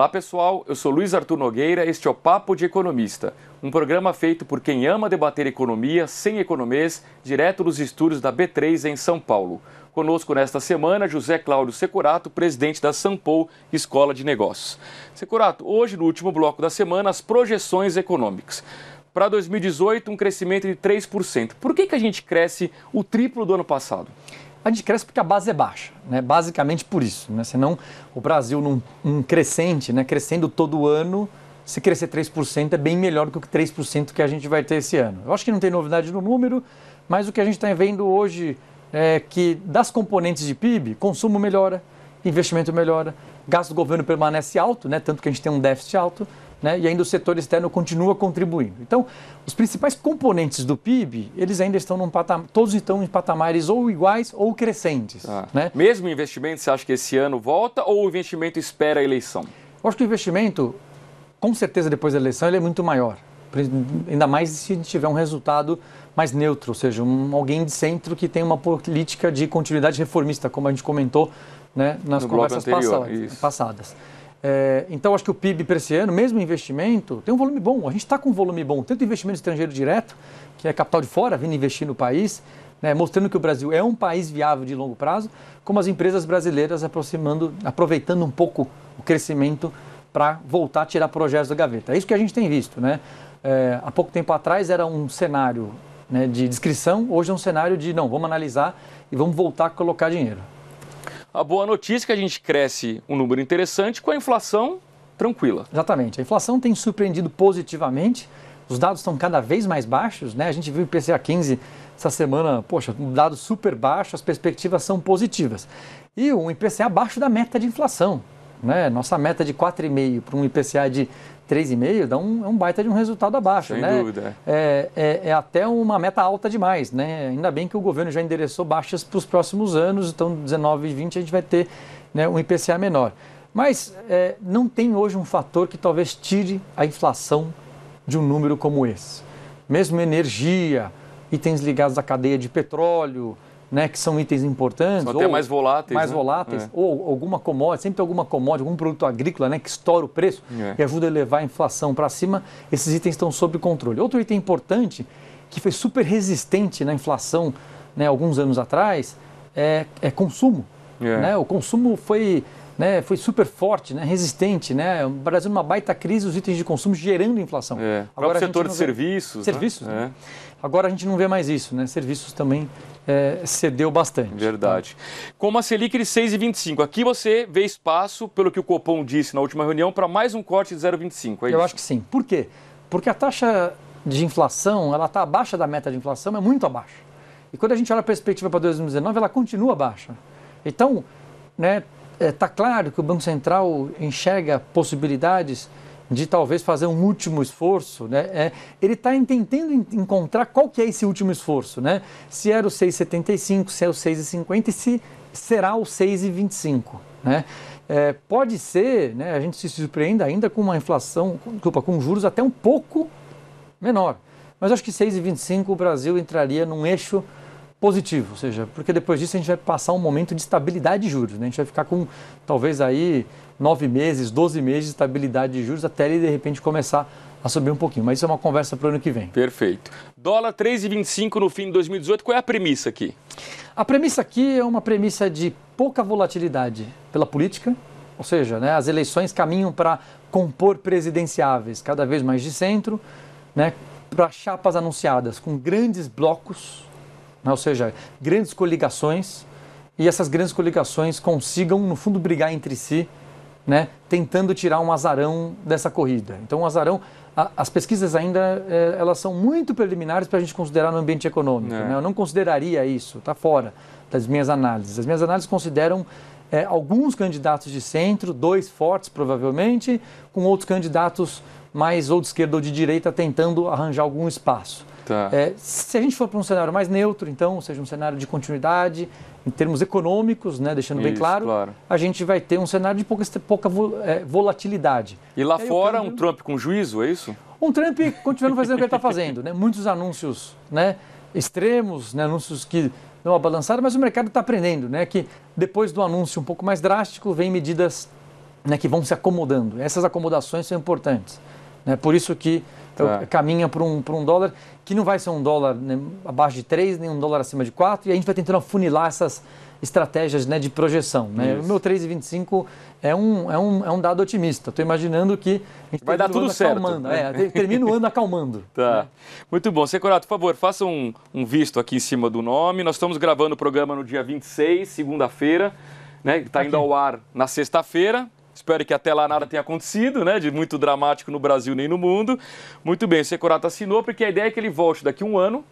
Olá pessoal, eu sou Luiz Arthur Nogueira, este é o Papo de Economista, um programa feito por quem ama debater economia sem economês, direto dos estúdios da B3 em São Paulo. Conosco nesta semana, José Cláudio Securato, presidente da Sampo Escola de Negócios. Securato, hoje no último bloco da semana, as projeções econômicas. Para 2018, um crescimento de 3%. Por que, que a gente cresce o triplo do ano passado? a gente cresce porque a base é baixa, né? basicamente por isso. Né? Senão o Brasil, num, num crescente, né? crescendo todo ano, se crescer 3% é bem melhor do que o 3% que a gente vai ter esse ano. Eu acho que não tem novidade no número, mas o que a gente está vendo hoje é que das componentes de PIB, consumo melhora, investimento melhora, gasto do governo permanece alto, né? tanto que a gente tem um déficit alto, né, e ainda o setor externo continua contribuindo. Então, os principais componentes do PIB, eles ainda estão num patamar, todos estão em patamares ou iguais ou crescentes. Ah. Né? Mesmo investimento, você acha que esse ano volta ou o investimento espera a eleição? Eu acho que o investimento, com certeza depois da eleição, ele é muito maior. Ainda mais se tiver um resultado mais neutro, ou seja, um, alguém de centro que tem uma política de continuidade reformista, como a gente comentou né, nas no conversas passadas. Isso. passadas. É, então, acho que o PIB para esse ano, mesmo investimento, tem um volume bom. A gente está com um volume bom, tanto investimento estrangeiro direto, que é capital de fora, vindo investir no país, né, mostrando que o Brasil é um país viável de longo prazo, como as empresas brasileiras aproximando, aproveitando um pouco o crescimento para voltar a tirar projetos da gaveta. É isso que a gente tem visto. Né? É, há pouco tempo atrás era um cenário né, de descrição, hoje é um cenário de não, vamos analisar e vamos voltar a colocar dinheiro. A boa notícia é que a gente cresce um número interessante com a inflação tranquila. Exatamente. A inflação tem surpreendido positivamente. Os dados estão cada vez mais baixos, né? A gente viu o IPCA 15 essa semana, poxa, um dado super baixo, as perspectivas são positivas. E um IPCA abaixo da meta de inflação. Né? Nossa meta de 4,5 para um IPCA de 3,5 dá um, é um baita de um resultado abaixo, Sem né? dúvida. É, é, é, até uma meta alta demais, né? Ainda bem que o governo já endereçou baixas para os próximos anos, então 19 e 20 a gente vai ter né, um IPCA menor. Mas é, não tem hoje um fator que talvez tire a inflação de um número como esse. Mesmo energia, itens ligados à cadeia de petróleo, né, que são itens importantes. São até mais voláteis. Mais né? voláteis, é. ou alguma commodity, sempre tem alguma commodity, algum produto agrícola né, que estoura o preço é. e ajuda a elevar a inflação para cima, esses itens estão sob controle. Outro item importante, que foi super resistente na inflação né, alguns anos atrás, é, é consumo. É. Né? O consumo foi né, foi super forte, né, resistente. Né? O Brasil numa baita crise, os itens de consumo gerando inflação. É. Agora, o setor de né? serviços. Né? É. Agora a gente não vê mais isso, né? Serviços também é, cedeu bastante. Verdade. Tá? Como a uma Selic de 6,25, aqui você vê espaço, pelo que o Copom disse na última reunião, para mais um corte de 0,25, é Eu isso? acho que sim. Por quê? Porque a taxa de inflação, ela está abaixo da meta de inflação, é muito abaixo. E quando a gente olha a perspectiva para 2019, ela continua baixa. Então, né, está é, claro que o Banco Central enxerga possibilidades de talvez fazer um último esforço, né? É, ele está tentando encontrar qual que é esse último esforço, né? Se era o 6,75, se é o 6,50 e se será o 6,25, né? É, pode ser, né, a gente se surpreenda ainda com uma inflação, com, desculpa, com juros até um pouco menor. Mas acho que 6,25 o Brasil entraria num eixo positivo, ou seja, porque depois disso a gente vai passar um momento de estabilidade de juros. Né? A gente vai ficar com talvez aí nove meses, doze meses de estabilidade de juros até ele de repente começar a subir um pouquinho. Mas isso é uma conversa para o ano que vem. Perfeito. Dólar 3,25 no fim de 2018, qual é a premissa aqui? A premissa aqui é uma premissa de pouca volatilidade pela política, ou seja, né, as eleições caminham para compor presidenciáveis cada vez mais de centro, né, para chapas anunciadas com grandes blocos né? Ou seja, grandes coligações e essas grandes coligações consigam, no fundo, brigar entre si, né? tentando tirar um azarão dessa corrida. Então, o azarão, a, as pesquisas ainda é, elas são muito preliminares para a gente considerar no ambiente econômico. É. Né? Eu não consideraria isso, está fora das minhas análises. As minhas análises consideram é, alguns candidatos de centro, dois fortes provavelmente, com outros candidatos mais ou de esquerda ou de direita tentando arranjar algum espaço. Tá. É, se a gente for para um cenário mais neutro, então, ou seja, um cenário de continuidade, em termos econômicos, né, deixando Isso, bem claro, claro, a gente vai ter um cenário de pouca, pouca é, volatilidade. E lá e fora, câmbio... um Trump com juízo, é isso? Um Trump continuando fazendo o que ele está fazendo. Né? Muitos anúncios né, extremos, né, anúncios que dão uma balançada, mas o mercado está aprendendo né, que depois do anúncio um pouco mais drástico, vem medidas né, que vão se acomodando. Essas acomodações são importantes. Né? Por isso que então tá. caminha para um, um dólar que não vai ser um dólar né, abaixo de 3, nem um dólar acima de 4, e a gente vai tentando afunilar essas estratégias né, de projeção. Né? O meu 3,25 é um, é, um, é um dado otimista. Estou imaginando que a gente vai dar tudo certo. Acalmando. É, termina o ano acalmando. Tá. Né? Muito bom. Secorato, por favor, faça um, um visto aqui em cima do nome. Nós estamos gravando o programa no dia 26, segunda-feira. Está né? Tá tá indo ao ar na sexta-feira. Espero que até lá nada tenha acontecido, né? De muito dramático no Brasil nem no mundo. Muito bem, o Securato assinou, porque a ideia é que ele volte daqui a um ano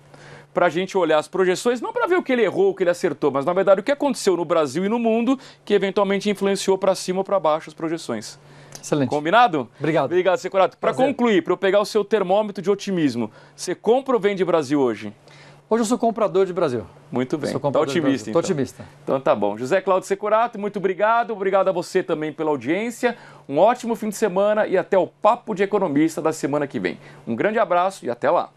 para a gente olhar as projeções, não para ver o que ele errou, o que ele acertou, mas na verdade o que aconteceu no Brasil e no mundo que eventualmente influenciou para cima ou para baixo as projeções. Excelente. Combinado? Obrigado. Obrigado, Securato. Para concluir, para eu pegar o seu termômetro de otimismo, você compra ou vende Brasil hoje? Hoje eu sou comprador de Brasil. Muito bem. Estou tá otimista, então. otimista. Então tá bom. José Cláudio Securato, muito obrigado. Obrigado a você também pela audiência. Um ótimo fim de semana e até o Papo de Economista da semana que vem. Um grande abraço e até lá.